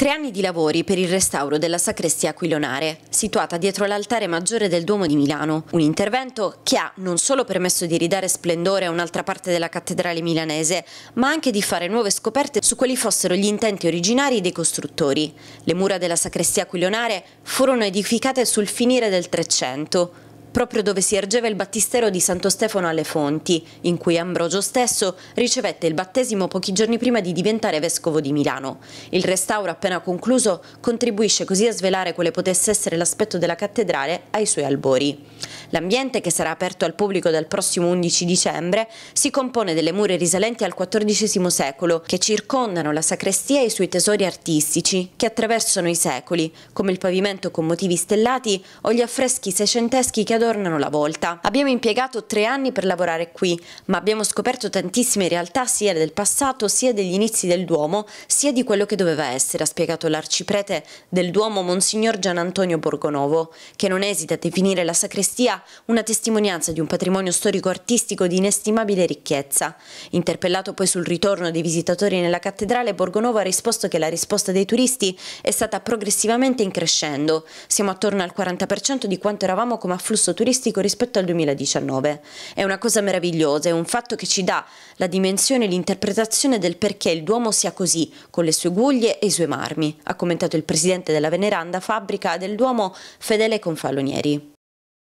Tre anni di lavori per il restauro della sacrestia aquilonare, situata dietro l'altare maggiore del Duomo di Milano. Un intervento che ha non solo permesso di ridare splendore a un'altra parte della cattedrale milanese, ma anche di fare nuove scoperte su quali fossero gli intenti originari dei costruttori. Le mura della sacrestia aquilonare furono edificate sul finire del Trecento proprio dove si ergeva il battistero di Santo Stefano alle Fonti, in cui Ambrogio stesso ricevette il battesimo pochi giorni prima di diventare vescovo di Milano. Il restauro appena concluso contribuisce così a svelare quale potesse essere l'aspetto della cattedrale ai suoi albori. L'ambiente, che sarà aperto al pubblico dal prossimo 11 dicembre, si compone delle mura risalenti al XIV secolo, che circondano la sacrestia e i suoi tesori artistici, che attraversano i secoli, come il pavimento con motivi stellati o gli affreschi seicenteschi che adornano la volta. Abbiamo impiegato tre anni per lavorare qui, ma abbiamo scoperto tantissime realtà sia del passato, sia degli inizi del Duomo, sia di quello che doveva essere, ha spiegato l'arciprete del Duomo Monsignor Gian Antonio Borgonovo, che non esita a definire la sacrestia una testimonianza di un patrimonio storico-artistico di inestimabile ricchezza. Interpellato poi sul ritorno dei visitatori nella cattedrale, Borgonovo ha risposto che la risposta dei turisti è stata progressivamente increscendo. Siamo attorno al 40% di quanto eravamo come afflusso turistico rispetto al 2019. È una cosa meravigliosa, è un fatto che ci dà la dimensione e l'interpretazione del perché il Duomo sia così, con le sue guglie e i suoi marmi, ha commentato il presidente della veneranda fabbrica del Duomo Fedele Confalonieri.